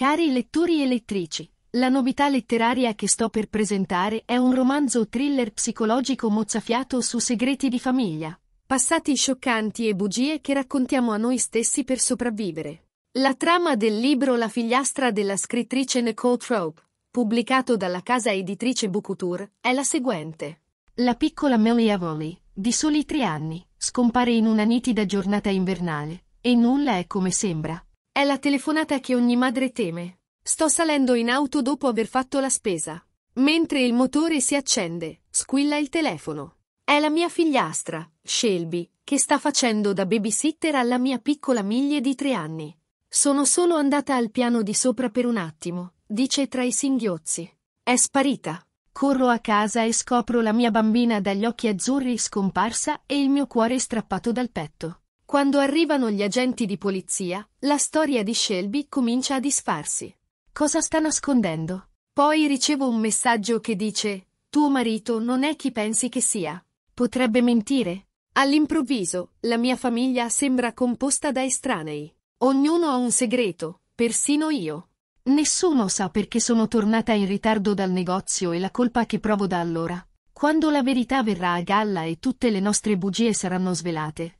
Cari lettori e lettrici, la novità letteraria che sto per presentare è un romanzo thriller psicologico mozzafiato su segreti di famiglia, passati scioccanti e bugie che raccontiamo a noi stessi per sopravvivere. La trama del libro La figliastra della scrittrice Nicole Trope, pubblicato dalla casa editrice Bucutur, è la seguente. La piccola Millie Avoli, di soli tre anni, scompare in una nitida giornata invernale, e nulla è come sembra. È la telefonata che ogni madre teme. Sto salendo in auto dopo aver fatto la spesa. Mentre il motore si accende, squilla il telefono. È la mia figliastra, Shelby, che sta facendo da babysitter alla mia piccola miglia di tre anni. Sono solo andata al piano di sopra per un attimo, dice tra i singhiozzi. È sparita. Corro a casa e scopro la mia bambina dagli occhi azzurri scomparsa e il mio cuore strappato dal petto. Quando arrivano gli agenti di polizia, la storia di Shelby comincia a disfarsi. Cosa sta nascondendo? Poi ricevo un messaggio che dice tuo marito non è chi pensi che sia. Potrebbe mentire. All'improvviso, la mia famiglia sembra composta da estranei. Ognuno ha un segreto, persino io. Nessuno sa perché sono tornata in ritardo dal negozio e la colpa che provo da allora. Quando la verità verrà a galla e tutte le nostre bugie saranno svelate,